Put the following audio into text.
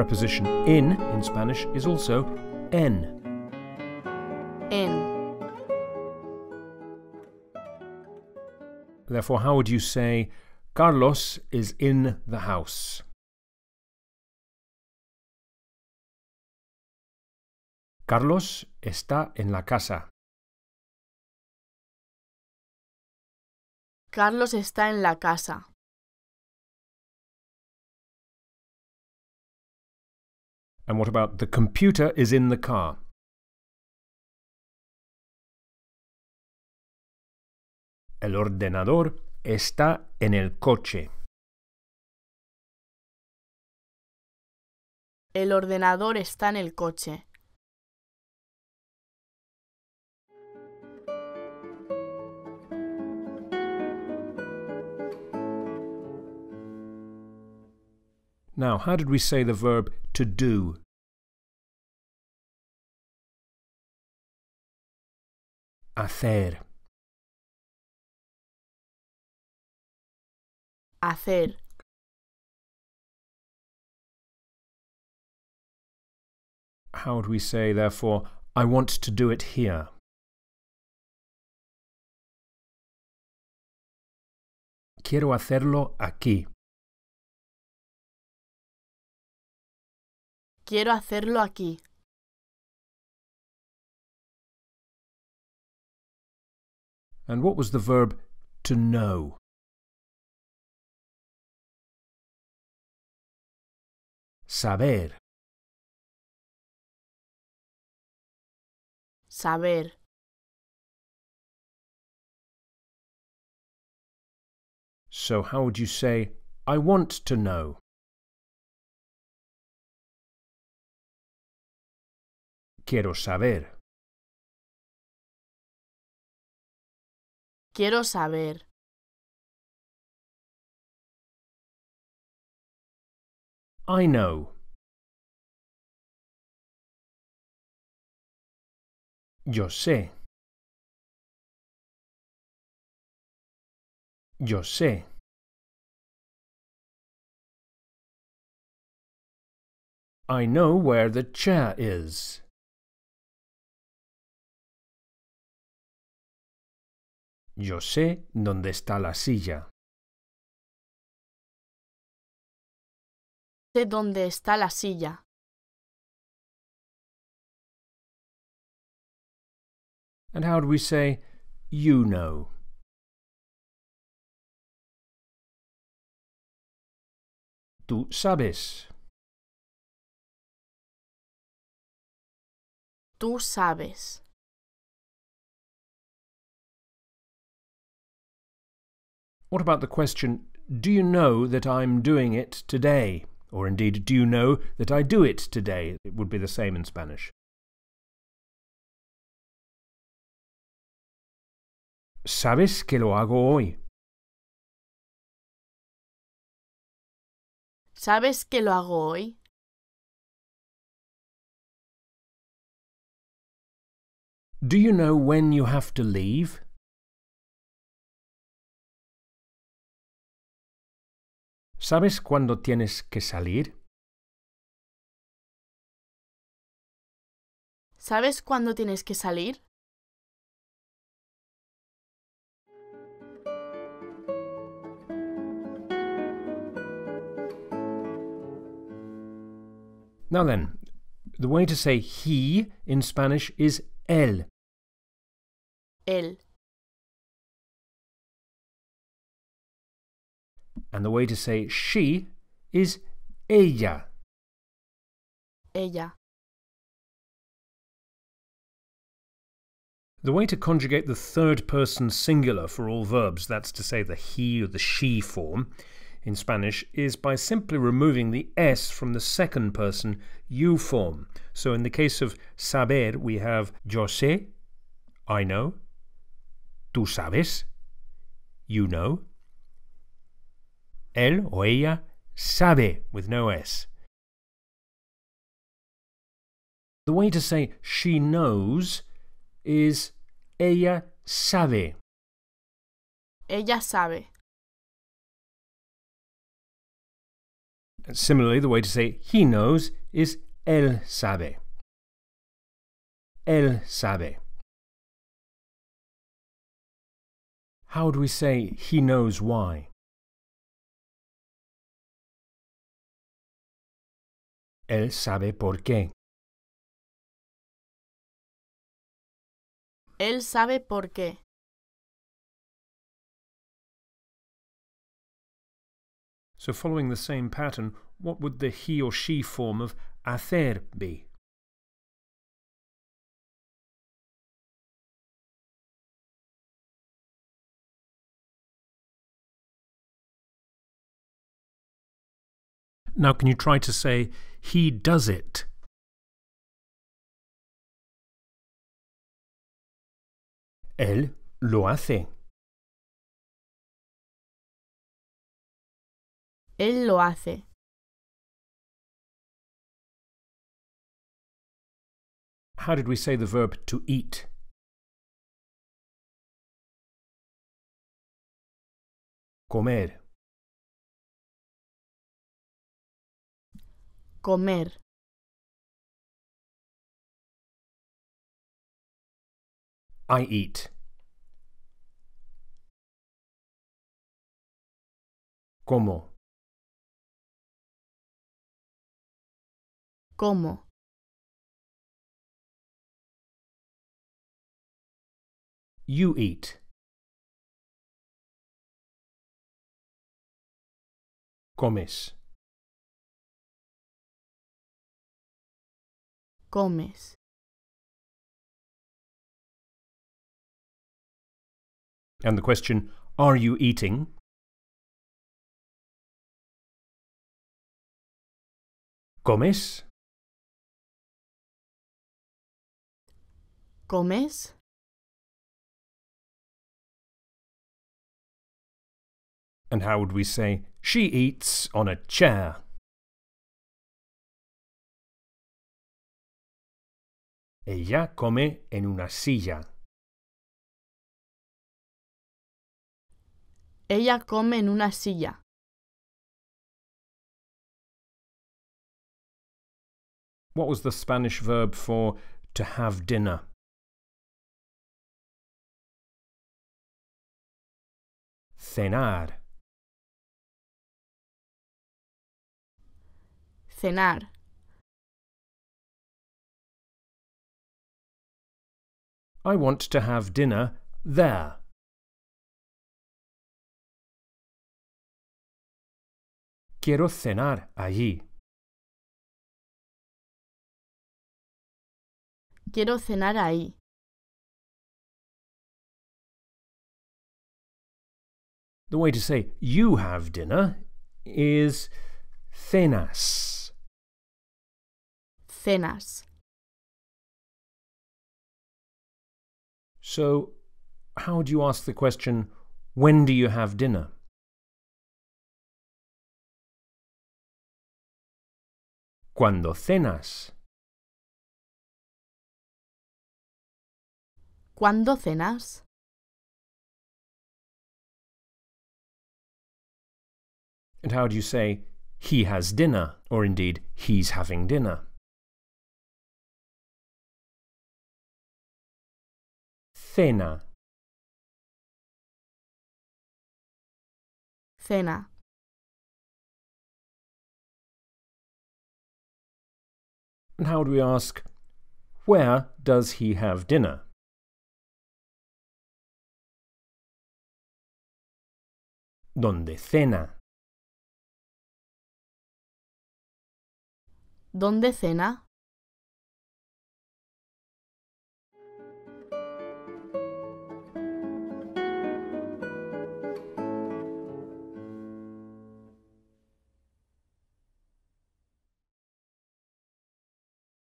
preposition in in Spanish is also en. En. Therefore, how would you say, Carlos is in the house? Carlos está en la casa. Carlos está en la casa. And what about the computer is in the car? El ordenador está en el coche. El ordenador está en el coche. Now, how did we say the verb to do? Hacer. Hacer. How would we say, therefore, I want to do it here? Quiero hacerlo aquí. Quiero hacerlo aquí. And what was the verb to know? Saber. Saber. So how would you say, I want to know? Quiero saber. Quiero saber. I know. Yo sé. Yo sé. I know where the chair is. Yo sé dónde está la silla. Sé dónde está la silla. And how do we say you know? Tú sabes. Tú sabes. What about the question, do you know that I'm doing it today? Or indeed, do you know that I do it today? It would be the same in Spanish. ¿Sabes que lo hago hoy? ¿Sabes que lo hago hoy? Do you know when you have to leave? ¿Sabes cuándo tienes que salir? ¿Sabes cuándo tienes que salir? Now then, the way to say he in Spanish is Él El. And the way to say she is ella. Ella. The way to conjugate the third person singular for all verbs, that's to say the he or the she form, in Spanish is by simply removing the s from the second person you form. So in the case of saber, we have yo sé, I know, tú sabes, you know, él o ella sabe with no S. The way to say she knows is ella sabe. Ella sabe. similarly, the way to say he knows is él sabe. Él sabe. How do we say he knows why? Él sabe por qué. Él sabe por qué. So following the same pattern, what would the he or she form of hacer be? Now, can you try to say he does it. Él lo hace. Él lo hace. How did we say the verb to eat? Comer. comer I eat. Como. Como. You eat. Comes. Comes. And the question, are you eating? Comes? Comes? And how would we say, she eats on a chair? Ella come en una silla. Ella come en una silla. What was the Spanish verb for to have dinner? Cenar. Cenar. I want to have dinner there. Quiero cenar allí. Quiero cenar ahí. The way to say you have dinner is cenas. Cenas. So, how do you ask the question, when do you have dinner? Cuando cenas. ¿Cuándo cenas? And how do you say, he has dinner, or indeed, he's having dinner? Cena. Cena. And how do we ask, where does he have dinner? Donde cena. Donde cena?